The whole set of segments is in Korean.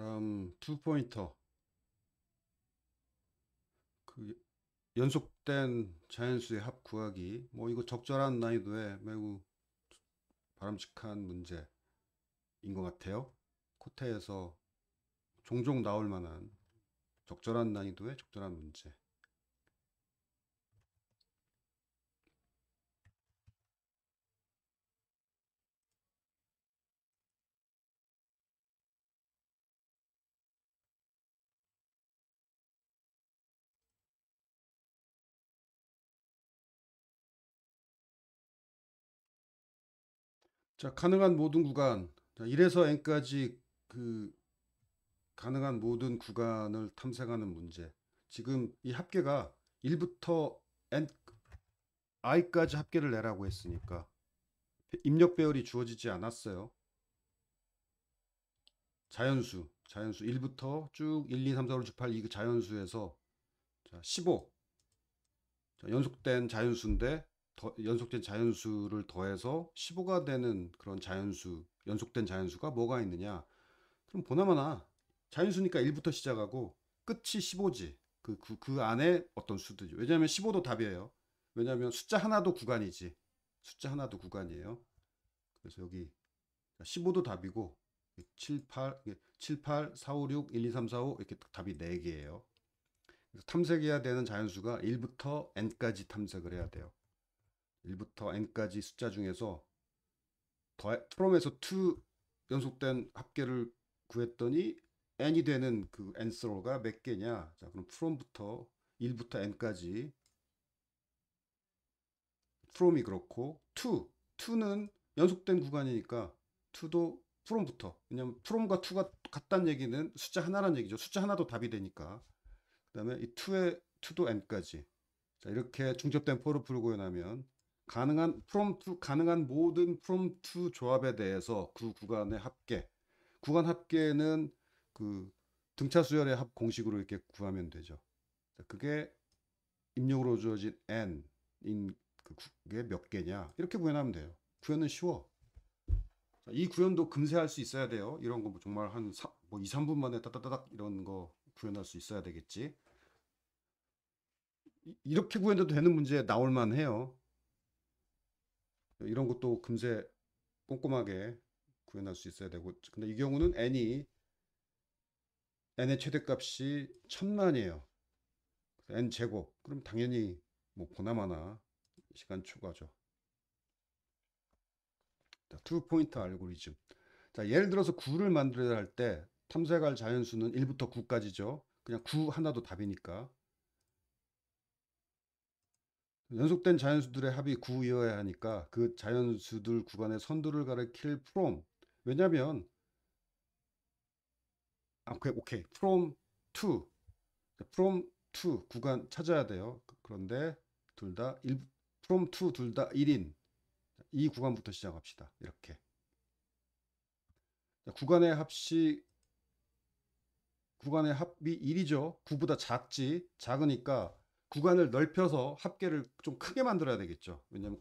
다음 두 포인터 그 연속된 자연수의 합 구하기 뭐 이거 적절한 난이도에 매우 바람직한 문제인 것 같아요 코테에서 종종 나올 만한 적절한 난이도의 적절한 문제 자, 가능한 모든 구간. 자, 1에서 n까지 그 가능한 모든 구간을 탐색하는 문제. 지금 이 합계가 1부터 n i까지 합계를 내라고 했으니까 입력 배열이 주어지지 않았어요. 자연수, 자연수 1부터 쭉 1, 2, 3, 4, 5, 6, 8, 2 자연수에서 자, 15 자, 연속된 자연수인데 더, 연속된 자연수를 더해서 15가 되는 그런 자연수, 연속된 자연수가 뭐가 있느냐? 그럼 보나마나 자연수니까 1부터 시작하고 끝이 15지. 그, 그, 그 안에 어떤 수들이. 죠 왜냐하면 15도 답이에요. 왜냐하면 숫자 하나도 구간이지. 숫자 하나도 구간이에요. 그래서 여기 15도 답이고 7, 8, 7, 8, 4, 5, 6, 1, 2, 3, 4, 5 이렇게 답이 4개예요. 그래서 탐색해야 되는 자연수가 1부터 n까지 탐색을 해야 돼요. 1부터 n까지 숫자 중에서 더 f r 에서2 연속된 합계를 구했더니 n이 되는 그 n s 로 e 가몇 개냐? 자, 그럼 f r 부터 1부터 n까지 f r 이 그렇고 2 2는 연속된 구간이니까 t 도 f r 부터 왜냐면 f r 과 t 가 같다는 얘기는 숫자 하나란 얘기죠. 숫자 하나도 답이 되니까. 그다음에 이 t 의 t 도 n까지 자, 이렇게 중첩된 포를 풀고 나면 가능한 프롬프 가능한 모든 프롬프 조합에 대해서 그 구간의 합계 구간 합계는 그 등차 수열의 합 공식으로 이렇게 구하면 되죠. 그게 입력으로 주어진 n인 그게 몇 개냐 이렇게 구현하면 돼요. 구현은 쉬워. 이 구현도 금세 할 수 있어야 돼요. 이런 거 뭐 정말 한 3, 뭐 2, 3분 만에 따다다닥 이런 거 구현할 수 있어야 되겠지. 이렇게 구현해도 되는 문제 나올 만해요. 이런 것도 금세 꼼꼼하게 구현할 수 있어야 되고 근데 이 경우는 n이 n의 최대값이 천만이에요. n 제곱 그럼 당연히 뭐 보나마나 시간 초과죠. 자, 투 포인트 알고리즘. 자, 예를 들어서 9를 만들어야 할 때 탐색할 자연수는 1부터 9까지죠. 그냥 9 하나도 답이니까. 연속된 자연수들의 합이 9이어야 하니까 그 자연수들 구간의 선두를 가리킬 from 왜냐면 아, 오케이, 오케이. from to from to 구간 찾아야 돼요. 그런데 둘 다 from to 둘다 1인 이 구간부터 시작합시다. 이렇게 구간의 합시 구간의 합이 1이죠. 9보다 작지 작으니까 구간을 넓혀서 합계를 좀 크게 만들어야 되겠죠. 왜냐면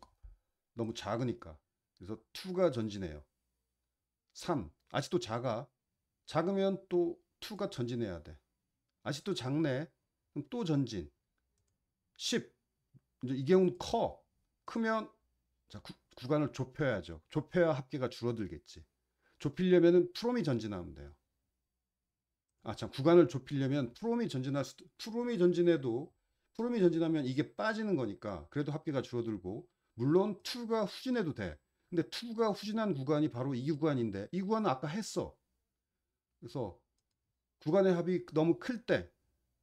너무 작으니까. 그래서 2가 전진해요. 3. 아직도 작아. 작으면 또 2가 전진해야 돼. 아직도 작네. 그럼 또 전진. 10. 이제 이 경우는 커. 크면 자, 구, 구간을 좁혀야죠. 좁혀야 합계가 줄어들겠지. 좁히려면 프롬이 전진하면 돼요. 아, 참, 구간을 좁히려면 프롬이 전진할 수도, 프롬이 전진해도 소름이 전진하면 이게 빠지는 거니까 그래도 합계가 줄어들고 물론 투가 후진해도 돼. 근데 투가 후진한 구간이 바로 이 구간인데 이 구간은 아까 했어. 그래서 구간의 합이 너무 클 때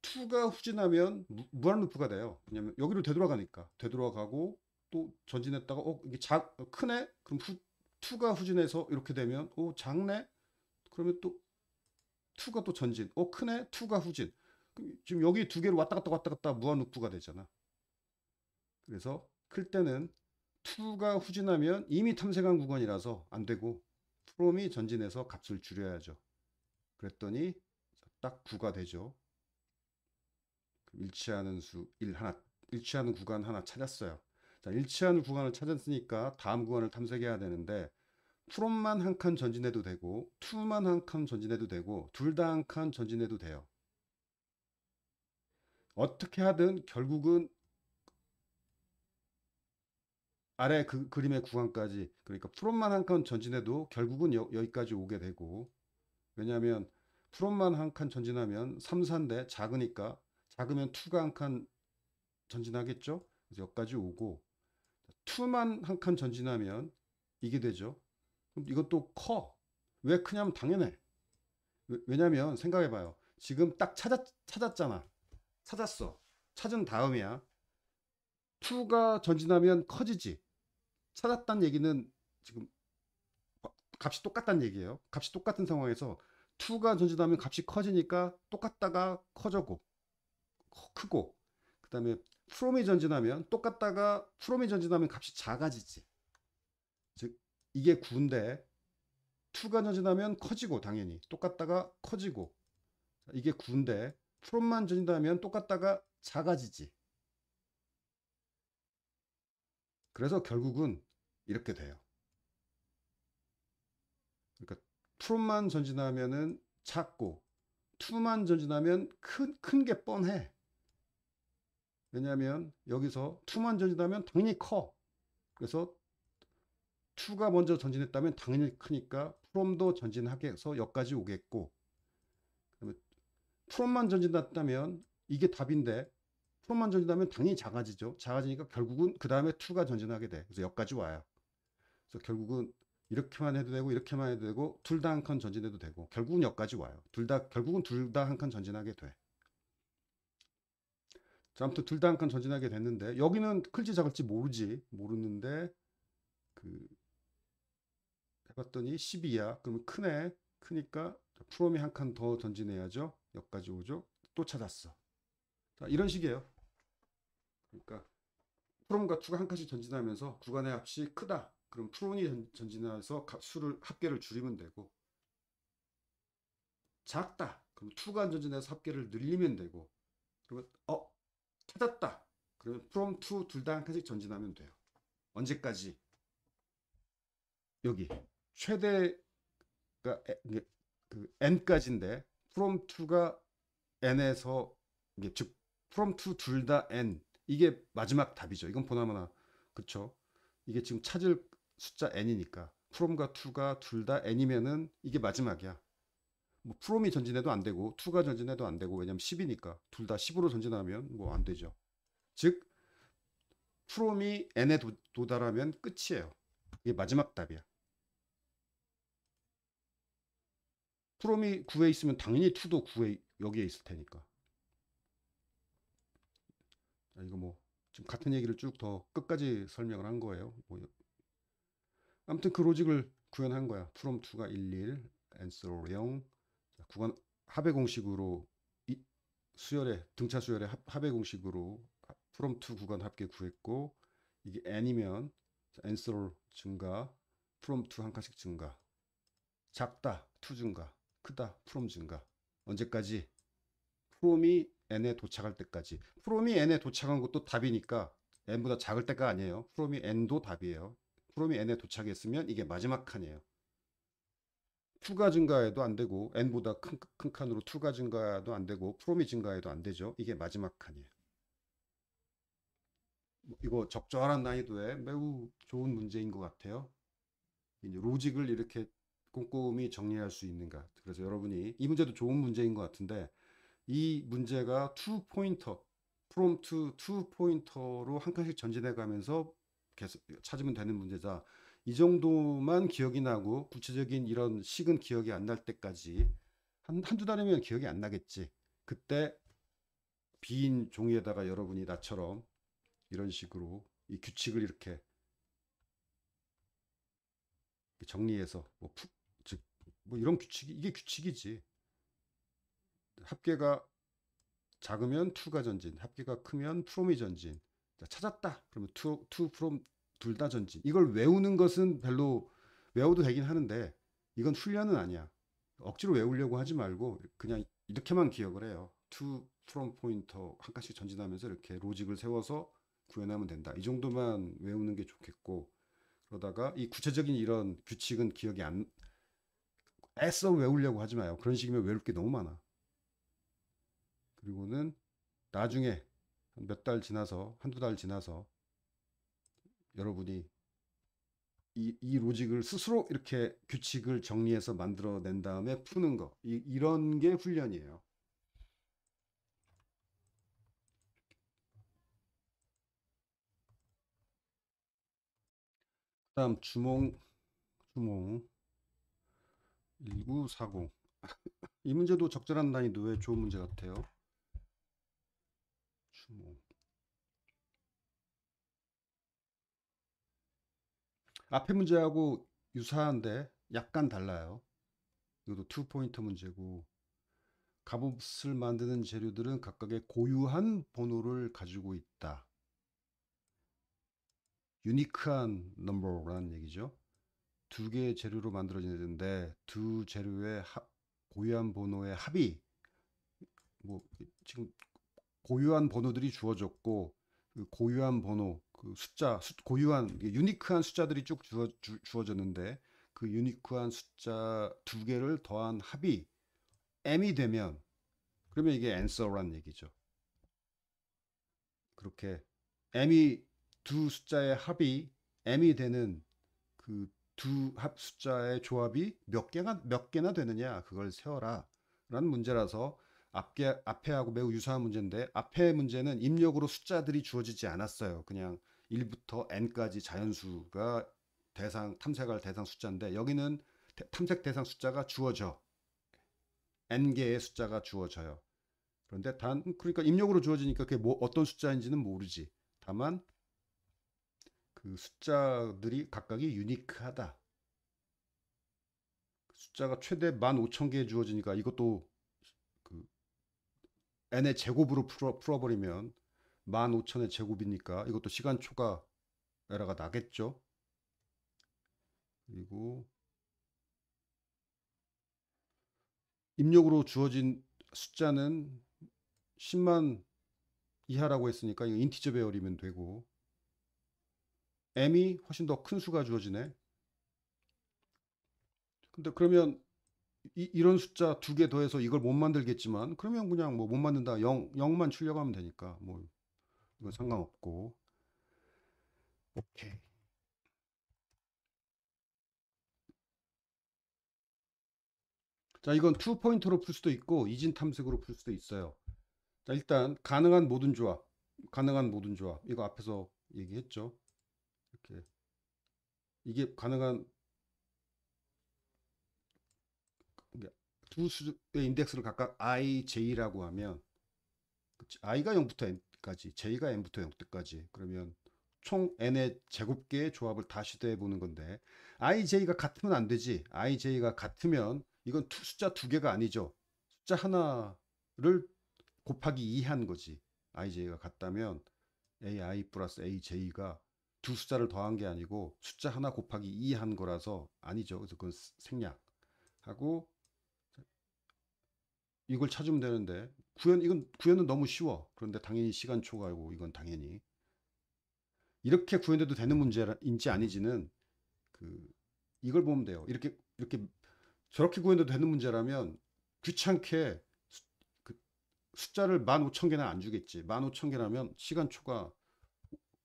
투가 후진하면 무한 루프가 돼요. 왜냐면 여기로 되돌아가니까 되돌아가고 또 전진했다가 어 이게 작 어, 크네 그럼 후, 투가 후진해서 이렇게 되면 어 작네 그러면 또 투가 또 전진 어 크네 투가 후진 지금 여기 두 개를 왔다 갔다 왔다 갔다 무한루프가 되잖아. 그래서 클 때는 투가 후진하면 이미 탐색한 구간이라서 안 되고 프롬이 전진해서 값을 줄여야죠. 그랬더니 딱 9가 되죠. 일치하는 수 1 하나, 일치하는 구간 하나 찾았어요. 자, 일치하는 구간을 찾았으니까 다음 구간을 탐색해야 되는데 프롬만 한 칸 전진해도 되고 투만 한 칸 전진해도 되고 둘 다 한 칸 전진해도 돼요. 어떻게 하든 결국은 아래 그 그림의 구간까지 그러니까 프롬만 한 칸 전진해도 결국은 여, 기까지 오게 되고 왜냐하면 프롬만 한 칸 전진하면 3, 4인데 작으니까 작으면 2가 한 칸 전진하겠죠 그래서 여기까지 오고 2만 한 칸 전진하면 이게 되죠 그럼 이것도 커 왜 크냐면 당연해 왜, 냐면 생각해봐요 지금 딱 찾았, 찾았잖아 찾았어. 찾은 다음이야. 2가 전진하면 커지지. 찾았다는 얘기는 지금 어, 값이 똑같다는 얘기예요. 값이 똑같은 상황에서 2가 전진하면 값이 커지니까 똑같다가 커져고 크고 그 다음에 프롬이 전진하면 똑같다가 프롬이 전진하면 값이 작아지지. 즉 이게 9인데 2가 전진하면 커지고 당연히 똑같다가 커지고 이게 9인데 프롬만 전진하면 똑같다가 작아지지. 그래서 결국은 이렇게 돼요. 그러니까 프롬만 전진하면은 작고 투만 전진하면 큰 큰 게 뻔해. 왜냐하면 여기서 투만 전진하면 당연히 커. 그래서 투가 먼저 전진했다면 당연히 크니까 프롬도 전진하게 해서 여기까지 오겠고 프롬만 전진했다면 이게 답인데 프롬만 전진하면 당연히 작아지죠. 작아지니까 결국은 그 다음에 투가 전진하게 돼. 그래서 여기까지 와요. 그래서 결국은 이렇게만 해도 되고 이렇게만 해도 되고 둘 다 한 칸 전진해도 되고 결국은 여기까지 와요. 둘 다 결국은 둘 다 한 칸 전진하게 돼. 자, 아무튼 둘 다 한 칸 전진하게 됐는데 여기는 클지 작을지 모르지 모르는데 그 해봤더니 12야. 그러면 크네. 크니까 프롬이 한 칸 더 전진해야죠. 여기까지 오죠. 또 찾았어. 자, 이런 식이에요. 그러니까 프론과 투가 한 칸씩 전진하면서 구간의 합이 크다. 그럼 프론이 전진해서 수를 합계를 줄이면 되고 작다. 그럼 투가 전진해서 합계를 늘리면 되고 그러면 어 찾았다. 그러면 프롬 투 둘 다 한 칸씩 전진하면 돼요. 언제까지? 여기 최대 그러니까 그 n까지인데 from t 가 n에서 이게 즉 from t 둘다 n 이게 마지막 답이죠. 이건 보나마나 그쵸? 이게 지금 찾을 숫자 n이니까 from과 2가둘 다 n이면은 이게 마지막이야. 뭐 from이 전진해도 안 되고 2가 전진해도 안 되고 왜냐면 10이니까 둘 다 10으로 전진하면 뭐 안 되죠. 즉 from이 n에 도달하면 끝이에요. 이게 마지막 답이야. 프롬이 9에 있으면 당연히 2도 9에 여기에 있을 테니까. 자, 이거 뭐 지금 같은 얘기를 쭉 더 끝까지 설명을 한 거예요. 뭐, 아무튼 그 로직을 구현한 거야. 프롬 2가 1, 1, a n 0. 자, 구간 합의 공식으로 이, 수열에 등차 수열에 합, 합의 공식으로 프롬 2 구간 합계 구했고 이게 n이면 a n 증가, 프롬 2한 칸씩 증가. 작다, 2 증가. 크다. 프롬 증가. 언제까지? 프롬이 n에 도착할 때까지. 프롬이 n에 도착한 것도 답이니까 n보다 작을 때가 아니에요. 프롬이 n도 답이에요. 프롬이 n에 도착했으면 이게 마지막 칸이에요. 투가 증가해도 안 되고 n보다 큰, 큰 칸으로 투가 증가해도 안 되고 프롬이 증가해도 안 되죠. 이게 마지막 칸이에요. 뭐 이거 적절한 난이도에 매우 좋은 문제인 것 같아요. 로직을 이렇게 꼼꼼히 정리할 수 있는가. 그래서 여러분이 이 문제도 좋은 문제인 것 같은데 이 문제가 투 포인터, 프롬투 투 포인터로 한 칸씩 전진해 가면서 계속 찾으면 되는 문제다. 이 정도만 기억이 나고 구체적인 이런 식은 기억이 안 날 때까지 한, 한두 달이면 기억이 안 나겠지. 그때 빈 종이에다가 여러분이 나처럼 이런 식으로 이 규칙을 이렇게 정리해서 뭐푹 뭐 이런 규칙이 이게 규칙이지. 합계가 작으면 투가 전진, 합계가 크면 프롬이 전진. 자, 찾았다. 그러면 투, 투 프롬 둘 다 전진. 이걸 외우는 것은 별로 외워도 되긴 하는데 이건 훈련은 아니야. 억지로 외우려고 하지 말고 그냥 이렇게만 기억을 해요. 투 프롬 포인터 한 칸씩 전진하면서 이렇게 로직을 세워서 구현하면 된다. 이 정도만 외우는 게 좋겠고 그러다가 이 구체적인 이런 규칙은 기억이 안 애써 외우려고 하지 마요. 그런 식이면 외울 게 너무 많아. 그리고는 나중에 몇 달 지나서 한두 달 지나서 여러분이 이, 이 로직을 스스로 이렇게 규칙을 정리해서 만들어낸 다음에 푸는 거 이, 이런 게 훈련이에요. 그 다음 주몽 주몽 1940. 이 문제도 적절한 난이도의 좋은 문제 같아요. 추모. 앞에 문제하고 유사한데 약간 달라요. 이것도 투포인트 문제고 갑옷을 만드는 재료들은 각각의 고유한 번호를 가지고 있다. 유니크한 넘버라는 얘기죠. 두 개의 재료로 만들어지는데 두 재료의 합, 고유한 번호의 합이 뭐 지금 고유한 번호들이 주어졌고 그 고유한 번호 그 숫자 수, 고유한 유니크한 숫자들이 쭉 주어, 주, 주어졌는데 그 유니크한 숫자 두 개를 더한 합이 m이 되면 그러면 이게 answer란 얘기죠. 그렇게 m이 두 숫자의 합이 m이 되는 그 두합 숫자의 조합이 몇 개가 몇 개나 되느냐 그걸 세워라라는 문제라서 앞에 앞에하고 매우 유사한 문제인데 앞에 문제는 입력으로 숫자들이 주어지지 않았어요. 그냥 1부터 n까지 자연수가 대상 탐색할 대상 숫자인데 여기는 탐색 대상 숫자가 주어져 n 개의 숫자가 주어져요. 그런데 단 그러니까 입력으로 주어지니까 그게 뭐 어떤 숫자인지는 모르지. 다만 그 숫자들이 각각이 유니크하다. 그 숫자가 최대 15,000개 주어지니까 이것도 그 n의 제곱으로 풀어, 풀어버리면 15,000의 제곱이니까 이것도 시간 초과 에러가 나겠죠. 그리고 입력으로 주어진 숫자는 10만 이하라고 했으니까 이거 인티저 배열이면 되고 m이 훨씬 더 큰 수가 주어지네. 근데 그러면 이, 런 숫자 두 개 더해서 이걸 못 만들겠지만 그러면 그냥 뭐 못 만든다 0, 0만 출력하면 되니까 뭐 이건 상관없고 오케이 자 이건 투포인트로풀 수도 있고 이진 탐색으로 풀 수도 있어요 자 일단 가능한 모든 조합 가능한 모든 조합 이거 앞에서 얘기했죠 이게 가능한 그러니까 두 수의 인덱스를 각각 i, j라고 하면 그치? i가 0부터 n까지, j가 n부터 0까지 그러면 총 n의 제곱계의 조합을 다 시도해 보는 건데 i, j가 같으면 안 되지. i, j가 같으면 이건 투, 숫자 두 개가 아니죠. 숫자 하나를 곱하기 2 한 거지. i, j가 같다면 ai 플러스 aj가 두 숫자를 더한 게 아니고 숫자 하나 곱하기 2 한 거라서 아니죠. 그래서 그건 생략하고 이걸 찾으면 되는데 구현 이건 구현은 너무 쉬워. 그런데 당연히 시간 초과하고 이건 당연히 이렇게 구현돼도 되는 문제인지 아니지는 그 이걸 보면 돼요. 이렇게 이렇게 저렇게 구현돼도 되는 문제라면 귀찮게 수, 그 숫자를 15,000개나 안 주겠지. 15,000개라면 시간 초과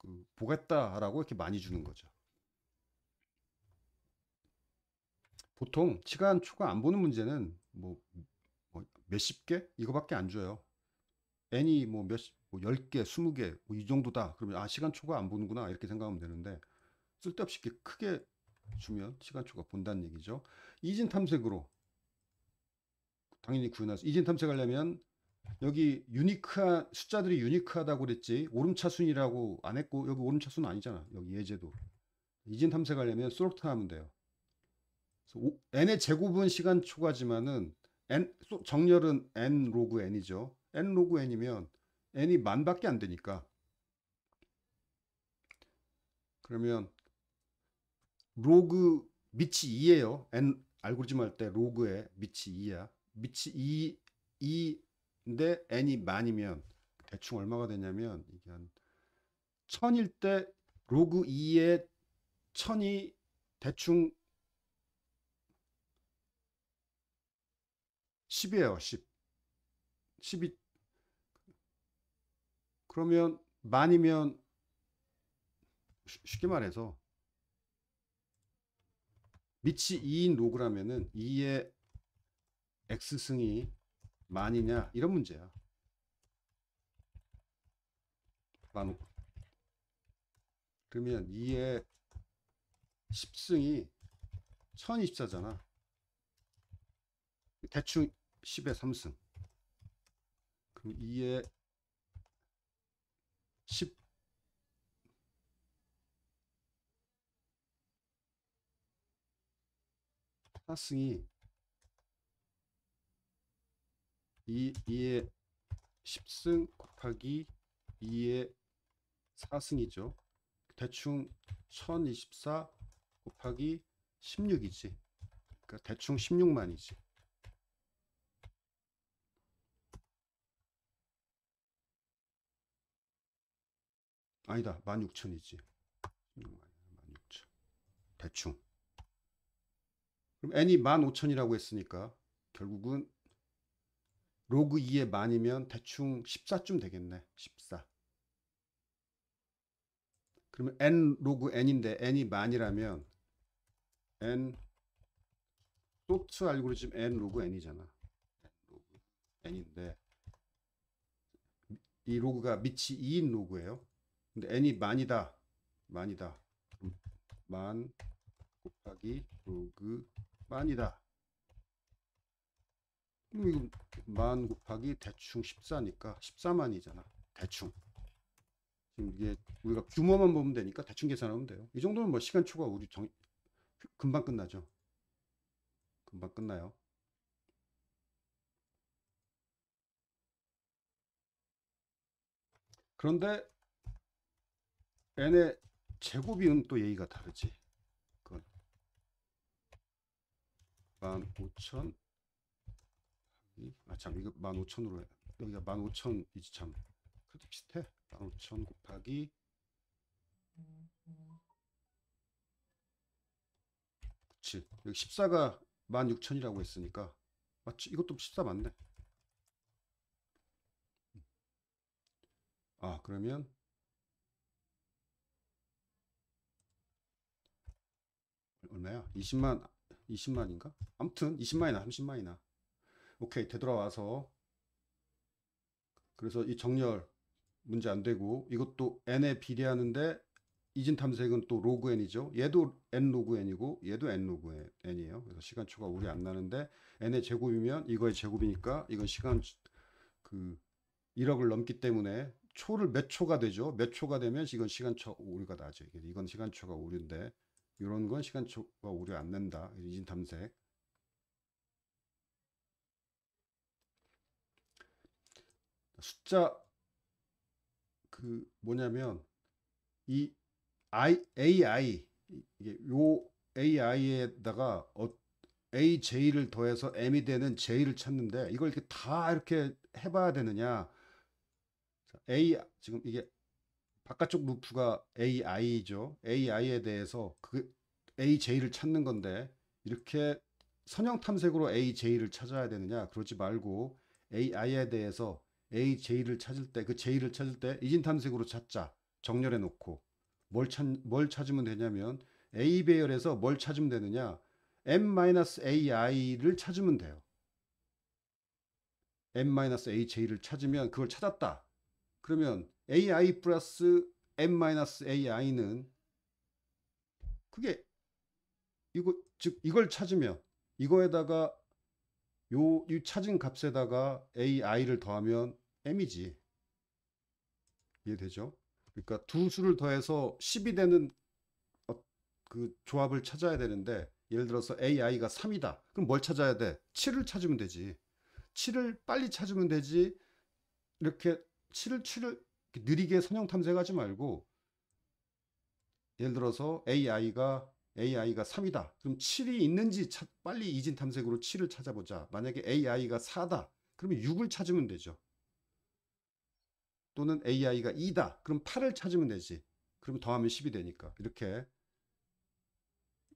그 보겠다라고 이렇게 많이 주는 거죠. 보통 시간 초과 안 보는 문제는 뭐, 뭐 몇십 개 이거밖에 안 줘요. N이 뭐몇뭐 10개, 뭐 20개 뭐이 정도다. 그러면 아 시간 초과 안 보는구나 이렇게 생각하면 되는데 쓸데없이 이렇게 크게 주면 시간 초과 본다는 얘기죠. 이진 탐색으로 당연히 구현할 수 이진 탐색하려면 여기 유니크한 숫자들이 유니크하다고 그랬지 오름차순이라고 안 했고 여기 오름차순 아니잖아 여기 예제도 이진 탐색하려면 솔트 하면 돼요 오, n의 제곱은 시간 초과지만은 n 정렬은 n 로그 n이죠 n 로그 n이면 n이 만밖에 안 되니까 그러면 로그 밑이 2예요 n 알고리즘 할 때 로그의 밑이 2야 밑이 2 2 근데 n이 만이면 대충 얼마가 되냐면 이게 한0일때 로그 2에 0이 대충 10이에요. 10. 1 2 그러면 만이면 쉽게 말해서 밑이 2인 로그라면은 2의 x승이 만이냐 이런 문제야. 만 그러면 2의 10승이 1024잖아. 대충 10의 3승. 그럼 2의 10 4승이 2, 2의 10승 곱하기 2의 4승이죠. 대충 1024 곱하기 16이지. 그러니까 대충 16만이지. 아니다. 16,000이지. 16,000. 대충. 그럼 n이 15,000이라고 했으니까 결국은 로그 2에 만이면 대충 14쯤 되겠네. 14. 그러면 n 로그 n인데 n이 만이라면 n 소트 알고리즘 n 로그 n이잖아. n 로그 n인데 이 로그가 밑이 2인 로그예요. 근데 n이 만이다. 만이다. 만 곱하기 로그 만이다. 그럼 이거 만 곱하기 대충 14니까 14만이잖아. 대충. 지금 이게 우리가 규모만 보면 되니까 대충 계산하면 돼요. 이 정도면 뭐 시간 초과 우리 정, 금방 끝나죠. 금방 끝나요. 그런데 n의 제곱이은 또 예의가 다르지. 그건 15,000 아참 이거 15,000으로 해. 여기가 15,000이지 참 그래도 비슷해 15,000 곱하기 7 여기 14가 16,000이라고 했으니까 맞지? 이것도 14 맞네 음. 아 그러면 얼마야? 20만 20만인가? 아무튼 20만이나 30만이나 오케이 되돌아와서 그래서 이 정렬 문제 안 되고 이것도 n에 비례하는데 이진 탐색은 또 로그 n이죠. 얘도 n 로그 n이고 얘도 n 로그 n이에요. 그래서 시간초가 오리안 나는데 n의 제곱이면 이거의 제곱이니까 이건 시간 그 1억을 넘기 때문에 초를 몇 초가 되죠. 몇 초가 되면 이건 시간초 오류가 나죠. 이건 시간초가 오류인데 이런 건 시간초가 오류 안 낸다. 이진 탐색. 숫자 그 뭐냐면 이 I, AI 이게 요 AI에다가 어, AJ를 더해서 M이 되는 J를 찾는데 이걸 이렇게 다 이렇게 해봐야 되느냐 A 지금 이게 바깥쪽 루프가 AI죠 AI에 대해서 그 AJ를 찾는 건데 이렇게 선형 탐색으로 AJ를 찾아야 되느냐 그러지 말고 AI에 대해서 A, J를 찾을 때 그 J를 찾을 때 이진탐색으로 찾자 정렬해 놓고 뭘, 찾, 뭘 찾으면 되냐면 A 배열에서 뭘 찾으면 되느냐 M-AI를 찾으면 돼요. M-AJ를 찾으면 그걸 찾았다. 그러면 AI 플러스 M-AI는 그게 이거 즉 이걸 찾으면 이거에다가 요, 이 찾은 값에다가 AI를 더하면 m이지. 이해되죠? 그러니까 두 수를 더해서 10이 되는 어, 그 조합을 찾아야 되는데 예를 들어서 AI가 3이다. 그럼 뭘 찾아야 돼? 7을 찾으면 되지. 7을 빨리 찾으면 되지. 이렇게 7을 7을 느리게 선형 탐색하지 말고 예를 들어서 AI가 AI가 3이다. 그럼 7이 있는지 빨리 이진 탐색으로 7을 찾아보자. 만약에 AI가 4다. 그러면 6을 찾으면 되죠. 또는 AI가 2다. 그럼 8을 찾으면 되지. 그럼 더하면 10이 되니까. 이렇게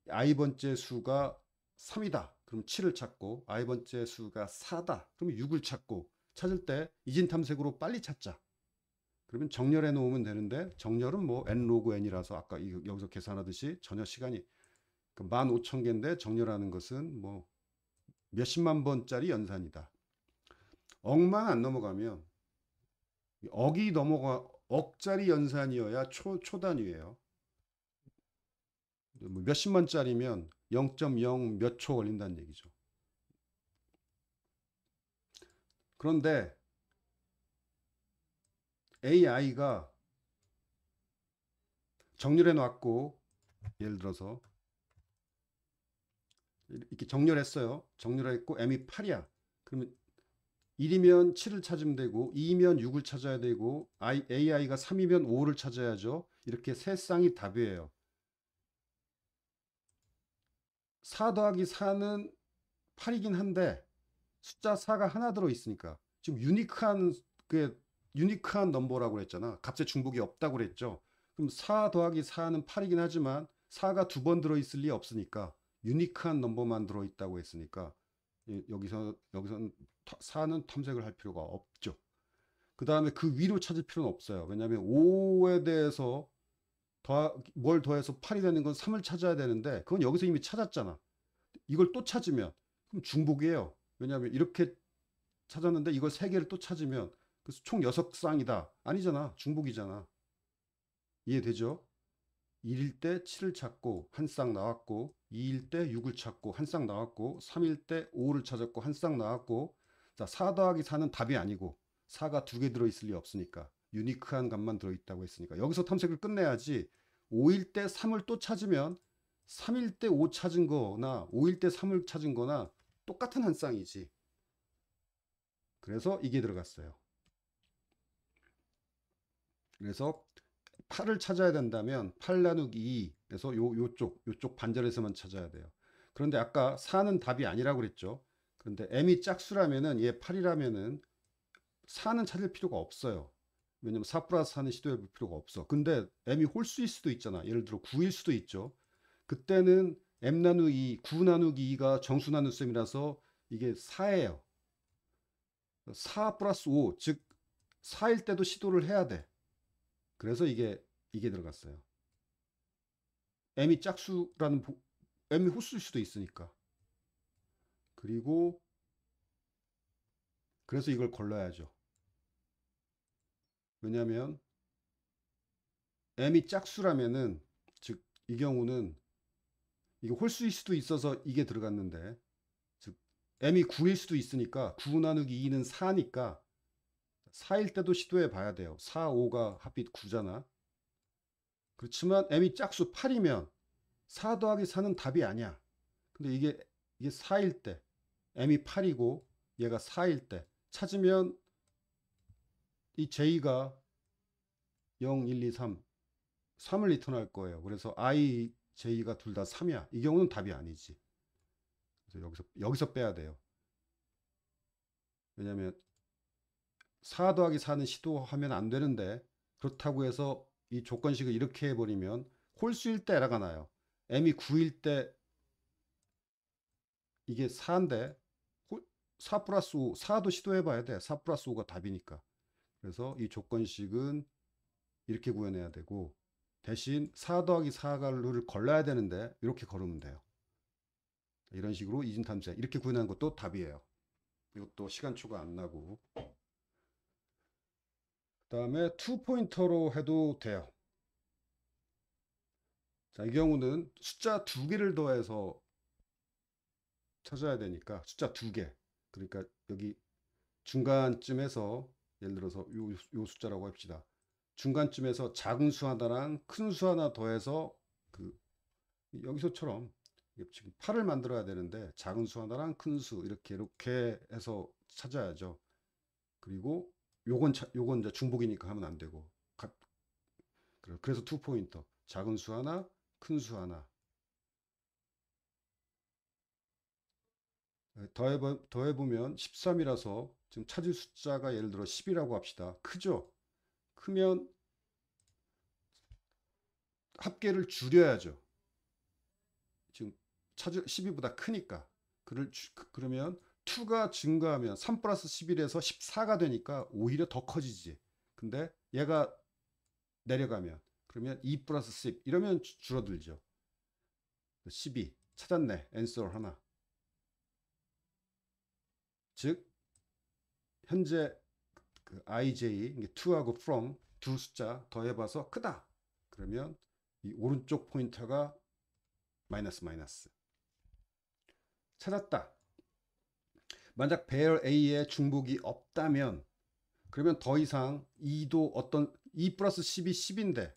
i번째 수가 3이다. 그럼 7을 찾고 i번째 수가 4다. 그럼 6을 찾고 찾을 때 이진탐색으로 빨리 찾자. 그러면 정렬해 놓으면 되는데 정렬은 뭐 n 로그 n이라서 아까 여기서 계산하듯이 전혀 시간이 15,000개인데 그 정렬하는 것은 뭐 몇십만 번짜리 연산이다. 억만 안 넘어가면 억이 넘어가 억짜리 연산이어야 초 초단위예요. 뭐 몇십만 짜리면 0.0 몇 초 걸린다는 얘기죠. 그런데 AI가 정렬해 놨고 예를 들어서 이렇게 정렬했어요. 정렬했고 M이 8이야. 그러면 1이면 7을 찾으면 되고 2이면 6을 찾아야 되고 AI가 3이면 5를 찾아야죠. 이렇게 세 쌍이 답이에요. 4 더하기 4는 8이긴 한데 숫자 4가 하나 들어 있으니까 지금 유니크한 그 유니크한 넘버라고 그랬잖아. 값의 중복이 없다고 그랬죠. 그럼 4 더하기 4는 8이긴 하지만 4가 두 번 들어 있을 리 없으니까 유니크한 넘버만 들어 있다고 했으니까 예, 여기서 여기서 사는 탐색을 할 필요가 없죠. 그 다음에 그 위로 찾을 필요는 없어요. 왜냐하면 5에 대해서 더, 뭘 더해서 8이 되는 건 3을 찾아야 되는데 그건 여기서 이미 찾았잖아. 이걸 또 찾으면 그럼 중복이에요. 왜냐하면 이렇게 찾았는데 이걸 3개를 또 찾으면 그래서 총 6쌍이다. 아니잖아. 중복이잖아. 이해되죠? 1일 때 7을 찾고 한 쌍 나왔고 2일 때 6을 찾고 한 쌍 나왔고 3일 때 5를 찾았고 한 쌍 나왔고 자, 4 더하기 4는 답이 아니고 4가 두 개 들어있을 리 없으니까 유니크한 값만 들어있다고 했으니까 여기서 탐색을 끝내야지 5일 때 3을 또 찾으면 3일 때 5 찾은 거나 5일 때 3을 찾은 거나 똑같은 한 쌍이지 그래서 이게 들어갔어요 그래서 8을 찾아야 된다면 8 나누기 2 그래서 요, 요쪽, 요쪽 반절에서만 찾아야 돼요. 그런데 아까 4는 답이 아니라고 그랬죠. 그런데 m이 짝수라면은 얘 8이라면은 4는 찾을 필요가 없어요. 왜냐면 4 플러스 4는 시도해 볼 필요가 없어. 근데 m이 홀수일 수도 있잖아. 예를 들어 9일 수도 있죠. 그때는 m 나누기 9 나누기 2가 정수 나눗셈이라서 이게 4예요. 4 플러스 5, 즉 4일 때도 시도를 해야 돼. 그래서 이게 이게 들어갔어요. m이 짝수라는 m이 호수일 수도 있으니까. 그리고 그래서 이걸 걸러야죠. 왜냐면 m이 짝수라면은 즉 이 경우는 이게 홀수일 수도 있어서 이게 들어갔는데 즉 m이 9일 수도 있으니까 9 나누기 2는 4니까 4일 때도 시도해 봐야 돼요. 4, 5가 합빛 9잖아. 그렇지만 m이 짝수 8이면 4 더하기 4는 답이 아니야. 근데 이게 이게 4일 때 m이 8이고 얘가 4일 때 찾으면 이 j가 0, 1, 2, 3 3을 리턴할 거예요. 그래서 i, j가 둘 다 3이야. 이 경우는 답이 아니지. 그래서 여기서 여기서 빼야 돼요. 왜냐면 4 더하기 4는 시도하면 안 되는데 그렇다고 해서 이 조건식을 이렇게 해버리면 홀수일 때 에러가 나요. m이 9일 때 이게 4인데 4 플러스 5, 4도 시도해봐야 돼. 4 플러스 5가 답이니까. 그래서 이 조건식은 이렇게 구현해야 되고 대신 4 더하기 4가를 걸러야 되는데 이렇게 걸으면 돼요. 이런 식으로 이진탐색 이렇게 구현하는 것도 답이에요. 이것도 시간 초가 안 나고 그 다음에 투포인터로 해도 돼요. 자, 이 경우는 숫자 두 개를 더해서 찾아야 되니까 숫자 두 개. 그러니까 여기 중간쯤에서 예를 들어서 요, 요 숫자라고 합시다. 중간쯤에서 작은 수 하나랑 큰 수 하나 더해서 그 여기서처럼 지금 팔을 만들어야 되는데 작은 수 하나랑 큰 수 이렇게 이렇게 해서 찾아야죠. 그리고 요건 차, 요건 이제 중복이니까 하면 안 되고 가, 그래서 투 포인터 작은 수 하나 큰 수 하나 네, 더해보, 더해보면 13이라서 지금 찾을 숫자가 예를 들어 10이라고 합시다 크죠 크면 합계를 줄여야죠 지금 찾을 12보다 크니까 그를 주, 그, 그러면 2가 증가하면 3 플러스 11에서 14가 되니까 오히려 더 커지지. 근데 얘가 내려가면 그러면 2 플러스 10 이러면 줄어들죠. 12 찾았네. 엔서 하나. 즉 현재 그 ij 2하고 from 두 숫자 더해봐서 크다. 그러면 이 오른쪽 포인터가 마이너스 마이너스 찾았다. 만약 배열 A에 중복이 없다면 그러면 더 이상 2도 어떤 2 e 플러스 10이 10인데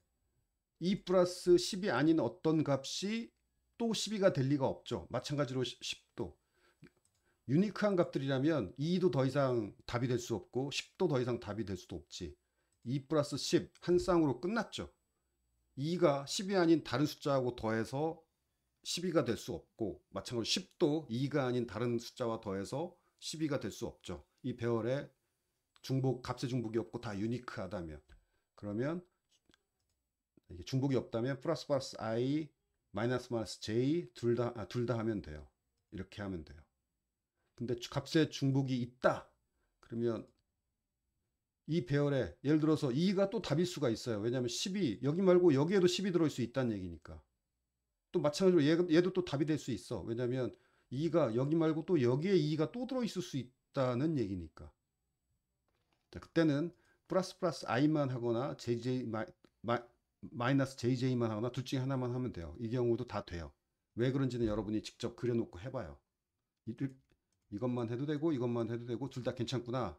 2 e 플러스 10이 아닌 어떤 값이 또 12가 될 리가 없죠. 마찬가지로 10도. 유니크한 값들이라면 2도 더 이상 답이 될 수 없고 10도 더 이상 답이 될 수도 없지. 2 e 플러스 10, 한 쌍으로 끝났죠. 2가 10이 아닌 다른 숫자하고 더해서 12가 될 수 없고 마찬가지로 10도 2가 아닌 다른 숫자와 더해서 시비가 될 수 없죠. 이 배열에 중복 값의 중복이 없고 다 유니크하다면 그러면 이게 중복이 없다면 플러스 플러스 i 마이너스 마이너스 j 둘다 아, 둘다 하면 돼요. 이렇게 하면 돼요. 근데 값의 중복이 있다. 그러면 이 배열에 예를 들어서 2가 또 답일 수가 있어요. 왜냐면 10이 여기 말고 여기에도 10이 들어올 수 있다는 얘기니까. 또 마찬가지로 얘, 얘도 또 답이 될 수 있어. 왜냐하면 이가 여기 말고 또 여기에 이가 또 들어있을 수 있다는 얘기니까. 자, 그때는 플러스 플러스 i만 하거나 jj 마이, 마이, 마이너스 jj만 하거나 둘 중에 하나만 하면 돼요. 이 경우도 다 돼요. 왜 그런지는 여러분이 직접 그려놓고 해봐요. 이, 이것만 해도 되고 이것만 해도 되고 둘 다 괜찮구나.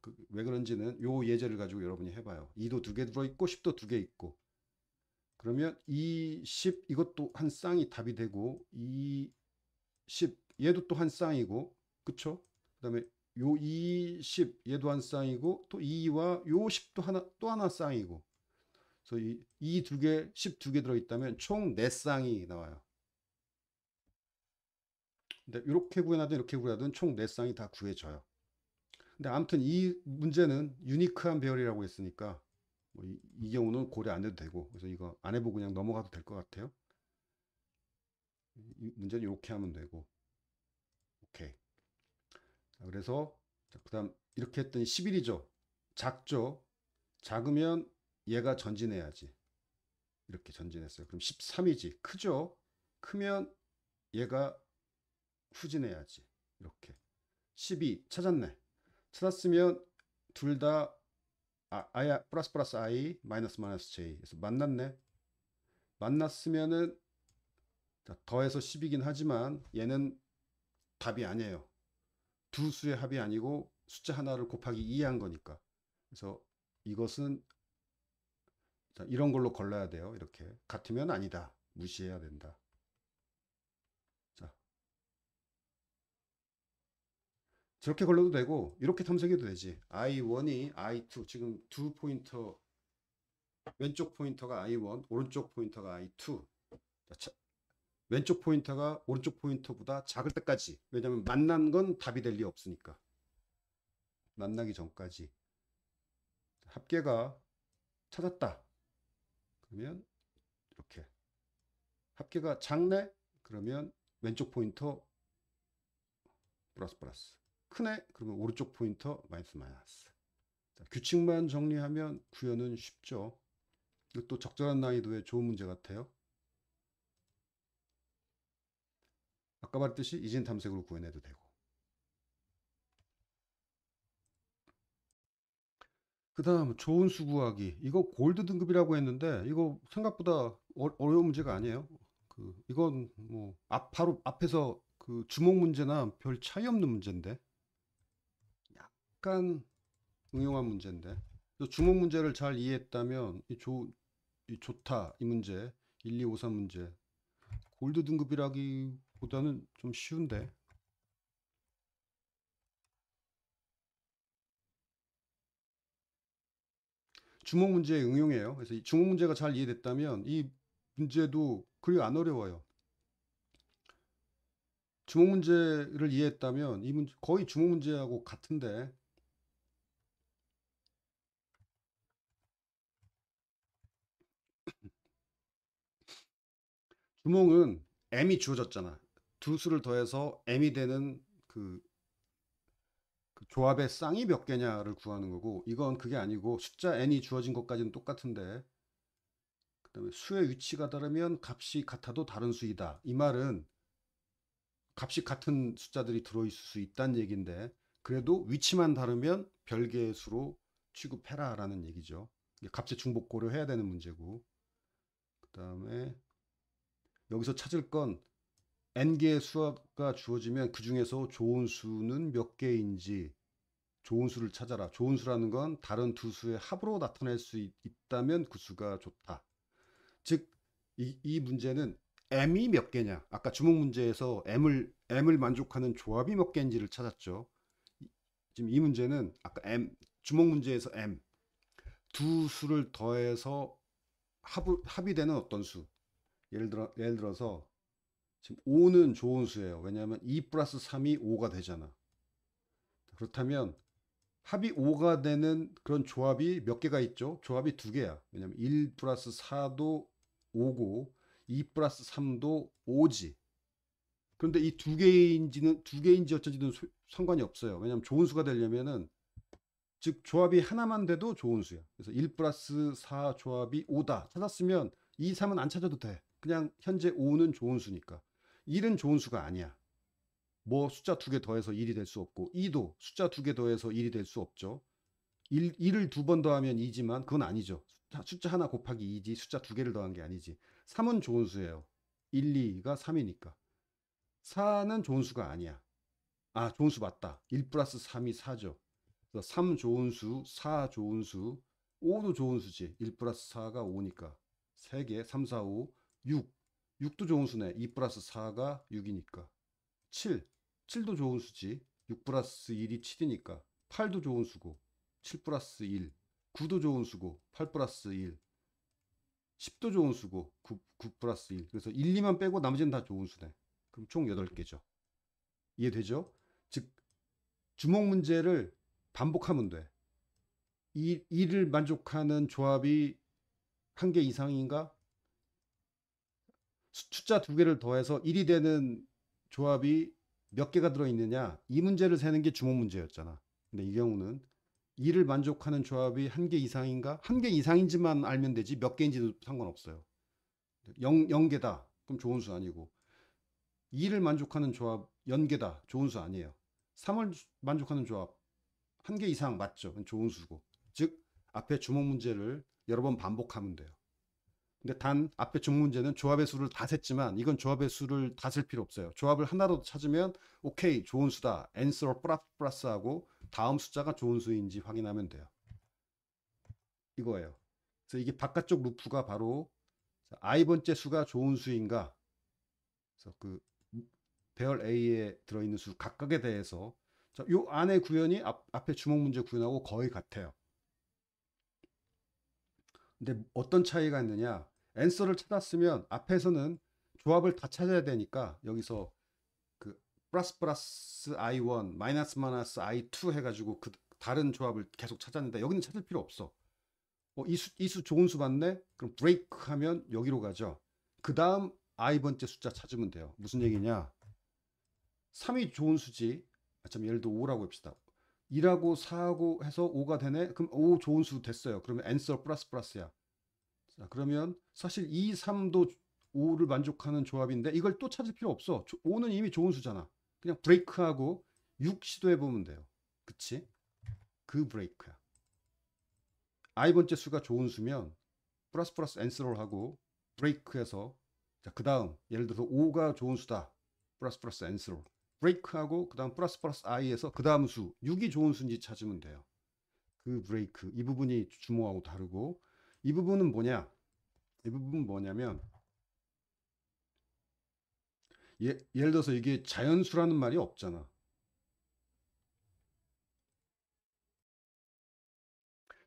그, 왜 그런지는 요 예제를 가지고 여러분이 해봐요. 2도 두 개 들어있고 10도 두 개 있고 그러면 20 이것도 한 쌍이 답이 되고 2 10 얘도 또 한 쌍이고 그쵸? 그 다음에 요 2, 10 얘도 한 쌍이고 또 2와 요 10도 하나 또 하나 쌍이고 그래서 이두 개, 10개 들어있다면 총 4쌍이 나와요 근데 이렇게 구해놔든 이렇게 구해놔든 총 4쌍이 다 구해져요 근데 아무튼 이 문제는 유니크한 배열이라고 했으니까 뭐 이, 이 경우는 고려 안 해도 되고 그래서 이거 안 해보고 그냥 넘어가도 될 것 같아요 문제는 이렇게 하면 되고 오케이 자, 그래서 그 다음 이렇게 했더니 11이죠 작죠 작으면 얘가 전진해야지 이렇게 전진했어요 그럼 13이지 크죠 크면 얘가 후진해야지 이렇게 12 찾았네 찾았으면 둘다 아, 아 플러스 플러스 i 마이너스 마이너스 j 그래서 만났네 만났으면은 더해서 10이긴 하지만 얘는 답이 아니에요. 두 수의 합이 아니고 숫자 하나를 곱하기 2 한 거니까. 그래서 이것은 이런 걸로 걸러야 돼요. 이렇게. 같으면 아니다. 무시해야 된다. 자. 저렇게 걸러도 되고 이렇게 탐색해도 되지. i1이 i2 지금 두 포인터 왼쪽 포인터가 i1 오른쪽 포인터가 i2 자, 왼쪽 포인터가 오른쪽 포인터보다 작을 때까지 왜냐면 만난 건 답이 될 리 없으니까 만나기 전까지 합계가 찾았다 그러면 이렇게 합계가 작네 그러면 왼쪽 포인터 플러스 플러스 크네 그러면 오른쪽 포인터 마이너스 마이너스 자, 규칙만 정리하면 구현은 쉽죠 이것도 적절한 난이도의 좋은 문제 같아요 아까 말했듯이 이진 탐색으로 구현해도 되고 그 다음 좋은 수 구하기 이거 골드 등급이라고 했는데 이거 생각보다 어, 어려운 문제가 아니에요 그 이건 뭐 앞, 바로 앞에서 그 주목 문제나 별 차이 없는 문제인데 약간 응용한 문제인데 주목 문제를 잘 이해했다면 이 조, 이 좋다 이 문제 1, 2, 5, 3 문제 골드 등급이라기 보다는 좀 쉬운데 주목 문제에응용해요 그래서 이 주목 문제가 잘 이해됐다면 이 문제도 그리 안 어려워요. 주목 문제를 이해했다면 이 문제 거의 주목 문제하고 같은데 주몽은 M이 주어졌잖아. 두 수를 더해서 m이 되는 그, 그 조합의 쌍이 몇 개냐를 구하는 거고 이건 그게 아니고 숫자 n이 주어진 것까지는 똑같은데 그 다음에 수의 위치가 다르면 값이 같아도 다른 수이다 이 말은 값이 같은 숫자들이 들어있을 수 있다는 얘기인데 그래도 위치만 다르면 별개의 수로 취급해라 라는 얘기죠 값의 중복 고려해야 되는 문제고 그 다음에 여기서 찾을 건 n개의 수가 주어지면 그 중에서 좋은 수는 몇 개인지 좋은 수를 찾아라. 좋은 수라는 건 다른 두 수의 합으로 나타낼 수 있, 다면그 수가 좋다. 즉, 이, 이 문제는 m이 몇 개냐. 아까 주목 문제에서 m을, m을 만족하는 조합이 몇 개인지를 찾았죠. 지금 이 문제는 아까 m, 주목 문제에서 m. 두 수를 더해서 합, 합이 되는 어떤 수. 예를 들어, 예를 들어서 지금 5는 좋은 수예요. 왜냐하면 2 플러스 3이 5가 되잖아. 그렇다면 합이 5가 되는 그런 조합이 몇 개가 있죠? 조합이 두 개야. 왜냐면 1 플러스 4도 5고 2 플러스 3도 5지. 그런데 이 두 개인지는 두 개인지 어쩐지는 소, 상관이 없어요. 왜냐면 좋은 수가 되려면은 즉 조합이 하나만 돼도 좋은 수야. 그래서 1 플러스 4 조합이 5다. 찾았으면 2, 3은 안 찾아도 돼. 그냥 현재 5는 좋은 수니까. 1은 좋은 수가 아니야. 뭐 숫자 두 개 더해서 1이 될 수 없고 2도 숫자 두 개 더해서 1이 될 수 없죠. 1, 1을 두 번 더하면 2지만 그건 아니죠. 숫자 하나 곱하기 2지 숫자 두 개를 더한 게 아니지. 3은 좋은 수예요. 1, 2가 3이니까. 4는 좋은 수가 아니야. 아, 좋은 수 맞다. 1 플러스 3이 4죠. 그래서 3 좋은 수, 4 좋은 수, 5도 좋은 수지. 1 플러스 4가 5니까. 3개, 3, 4, 5, 6. 6도 좋은 수네. 2 플러스 4가 6이니까. 7. 7도 좋은 수지. 6 플러스 1이 7이니까. 8도 좋은 수고. 7 플러스 1. 9도 좋은 수고. 8 플러스 1. 10도 좋은 수고. 9, 9 플러스 1. 그래서 1, 2만 빼고 나머지는 다 좋은 수네. 그럼 총 8개죠. 이해되죠? 즉, 주목 문제를 반복하면 돼. 1, 이를 만족하는 조합이 한 개 이상인가? 숫자 두 개를 더해서 1이 되는 조합이 몇 개가 들어있느냐 이 문제를 세는 게 주목 문제였잖아. 근데 이 경우는 이를 만족하는 조합이 한 개 이상인가? 한 개 이상인지만 알면 되지 몇 개인지도 상관없어요. 0, 0개다. 그럼 좋은 수 아니고 2를 만족하는 조합 연계다. 좋은 수 아니에요. 3을 만족하는 조합 한 개 이상 맞죠. 좋은 수고. 즉 앞에 주목 문제를 여러 번 반복하면 돼요. 근데 단 앞에 준 문제는 조합의 수를 다 셌지만 이건 조합의 수를 다 셀 필요 없어요. 조합을 하나라도 찾으면 오케이 좋은 수다. a 서 s w e r 플러스 하고 다음 숫자가 좋은 수인지 확인하면 돼요. 이거예요. 그래서 이게 바깥쪽 루프가 바로 i 번째 수가 좋은 수인가. 그래서 그 배열 A에 들어있는 수 각각에 대해서 요안에 구현이 앞, 앞에 주목 문제 구현하고 거의 같아요. 근데 어떤 차이가 있느냐? 앤서를 찾았으면 앞에서는 조합을 다 찾아야 되니까 여기서 그 플러스 플러스 i1 마이너스 마이너스 i2 해가지고 그 다른 조합을 계속 찾았는데 여기는 찾을 필요 없어. 어, 이수 이수 좋은 수 봤네. 그럼 브레이크 하면 여기로 가죠. 그 다음 i 번째 숫자 찾으면 돼요. 무슨 얘기냐? 3이 좋은 수지. 아, 참 예를 들어 5라고 합시다. 2라고 4하고 해서 5가 되네? 그럼 5 좋은 수 됐어요. 그러면 answer 플러스 플러스야. 자, 그러면 사실 2, 3도 5를 만족하는 조합인데 이걸 또 찾을 필요 없어. 5는 이미 좋은 수잖아. 그냥 브레이크하고 6 시도해보면 돼요. 그치? 그 브레이크야. i번째 수가 좋은 수면 플러스 플러스 answer를 하고 브레이크해서 그 다음 예를 들어서 5가 좋은 수다. 플러스 플러스 answer를 브레이크하고 그다음 플러스 플러스 i에서 그다음 수 6이 좋은 수인지 찾으면 돼요. 그 브레이크 이 부분이 주모하고 다르고 이 부분은 뭐냐? 이 부분은 뭐냐면 예, 예를 들어서 이게 자연수라는 말이 없잖아.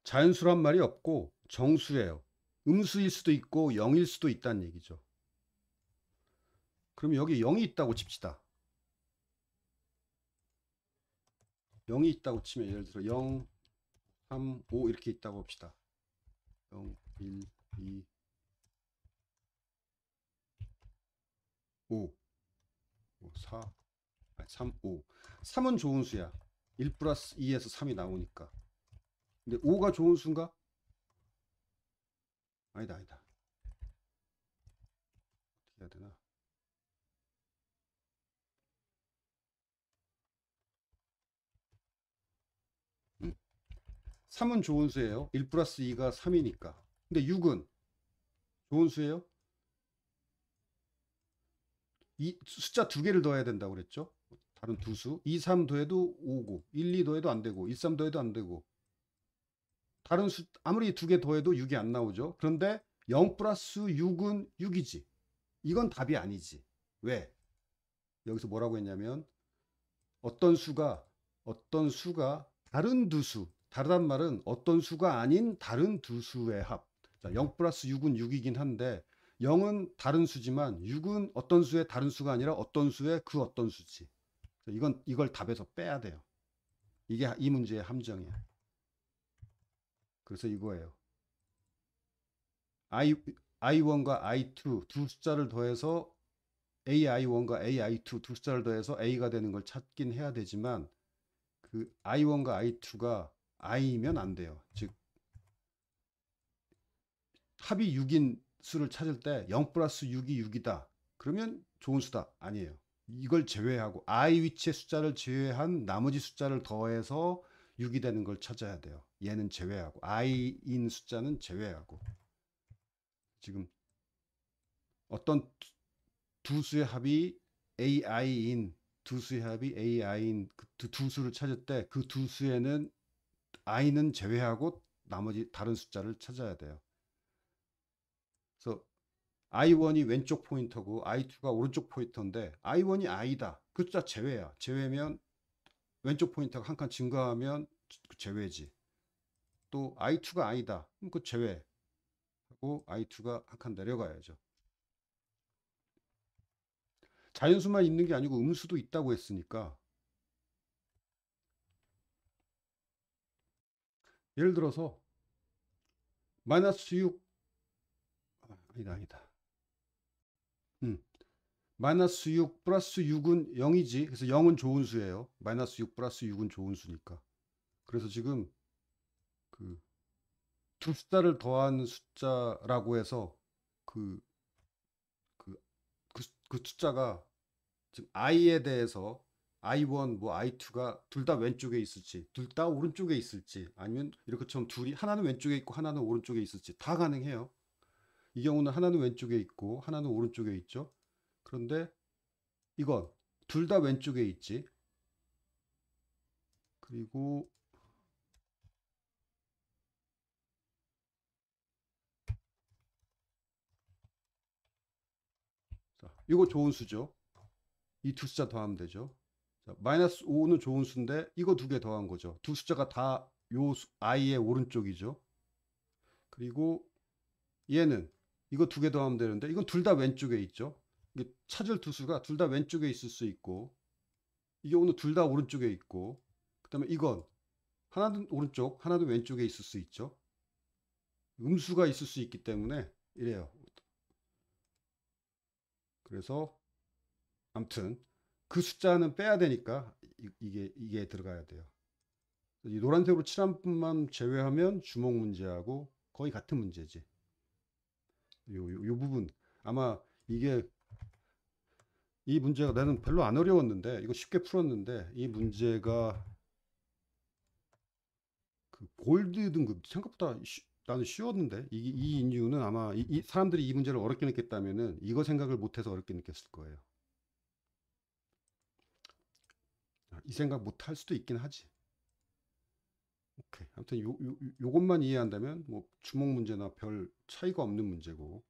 자연수란 말이 없고 정수예요. 음수일 수도 있고 0일 수도 있다는 얘기죠. 그럼 여기 0이 있다고 칩시다. 0이 있다고 치면 예를 들어 0, 3, 5 이렇게 있다고 합시다. 0, 1, 2, 5, 4, 아니 3, 5. 3은 좋은 수야. 1 플러스 2에서 3이 나오니까. 근데 5가 좋은 수인가? 아니다, 아니다. 어떻게 해야 되나? 3은 좋은 수예요. 1 플러스 2가 3이니까. 근데 6은 좋은 수예요. 이 숫자 두 개를 더해야 된다고 그랬죠. 다른 두 수. 2, 3 더해도 5고, 1, 2 더해도 안 되고, 1, 3 더해도 안 되고. 다른 수 아무리 두 개 더해도 6이 안 나오죠. 그런데 0 플러스 6은 6이지. 이건 답이 아니지. 왜? 여기서 뭐라고 했냐면 어떤 수가 어떤 수가 다른 두 수, 다르단 말은 어떤 수가 아닌 다른 두 수의 합. 자, 0 플러스 6은 6이긴 한데 0은 다른 수지만 6은 어떤 수의 다른 수가 아니라 어떤 수의 그 어떤 수지. 이건 이걸 답에서 빼야 돼요. 이게 이 문제의 함정이야. 그래서 이거예요. i i1과 i2 두 숫자를 더해서 ai1과 ai2 두 숫자를 더해서 a가 되는 걸 찾긴 해야 되지만 그 i1과 i2가 i면 안 돼요. 즉 합이 6인 수를 찾을 때 0 플러스 6이 6이다. 그러면 좋은 수다. 아니에요. 이걸 제외하고 i 위치의 숫자를 제외한 나머지 숫자를 더해서 6이 되는 걸 찾아야 돼요. 얘는 제외하고 i인 숫자는 제외하고 지금 어떤 두 수의 합이 ai인 두 수의 합이 ai인 그두 수를 찾을 때 그 두 수에는 아이는 제외하고 나머지 다른 숫자를 찾아야 돼요. 그래서 i1이 왼쪽 포인터고 i2가 오른쪽 포인터인데 i1이 i다. 그 숫자 제외야. 제외면 왼쪽 포인터가 한 칸 증가하면 그 제외지. 또 i2가 i다. 그럼 그 제외. 하고 i2가 한 칸 내려가야죠. 자연수만 있는 게 아니고 음수도 있다고 했으니까 예를 들어서 마이너스 6 아니다 아니다 음. 마이너스 6 플러스 6은 0이지 그래서 0은 좋은 수예요 마이너스 6 플러스 6은 좋은 수니까 그래서 지금 그 두 숫자를 더한 숫자라고 해서 그, 그, 그, 그 숫자가 지금 i에 대해서 I1, 뭐 I2가 둘 다 왼쪽에 있을지, 둘 다 오른쪽에 있을지, 아니면 이렇게처럼 둘이 하나는 왼쪽에 있고 하나는 오른쪽에 있을지 다 가능해요. 이 경우는 하나는 왼쪽에 있고 하나는 오른쪽에 있죠. 그런데 이건 둘 다 왼쪽에 있지. 그리고 자, 이거 좋은 수죠. 이두 숫자 더하면 되죠. 자, 마이너스 5는 좋은 수인데 이거 두 개 더한 거죠. 두 숫자가 다요 i의 오른쪽이죠. 그리고 얘는 이거 두 개 더하면 되는데 이건 둘 다 왼쪽에 있죠. 이게 찾을 두 수가 둘 다 왼쪽에 있을 수 있고 이게 오늘 둘 다 오른쪽에 있고 그 다음에 이건 하나는 오른쪽 하나는 왼쪽에 있을 수 있죠. 음수가 있을 수 있기 때문에 이래요. 그래서 암튼 그 숫자는 빼야 되니까 이, 이게 이게 들어가야 돼요. 이 노란색으로 칠한 뿐만 제외하면 주목 문제하고 거의 같은 문제지. 요, 요, 요 부분 아마 이게 이 문제가 나는 별로 안 어려웠는데 이거 쉽게 풀었는데 이 문제가 그 골드 등급 생각보다 쉬, 나는 쉬웠는데 이, 이 인류는 아마 이, 이 사람들이 이 문제를 어렵게 느꼈다면은 이거 생각을 못해서 어렵게 느꼈을 거예요. 이 생각 못 할 수도 있긴 하지. 오케이. 아무튼 요, 요, 요것만 이해한다면 뭐 주목 문제나 별 차이가 없는 문제고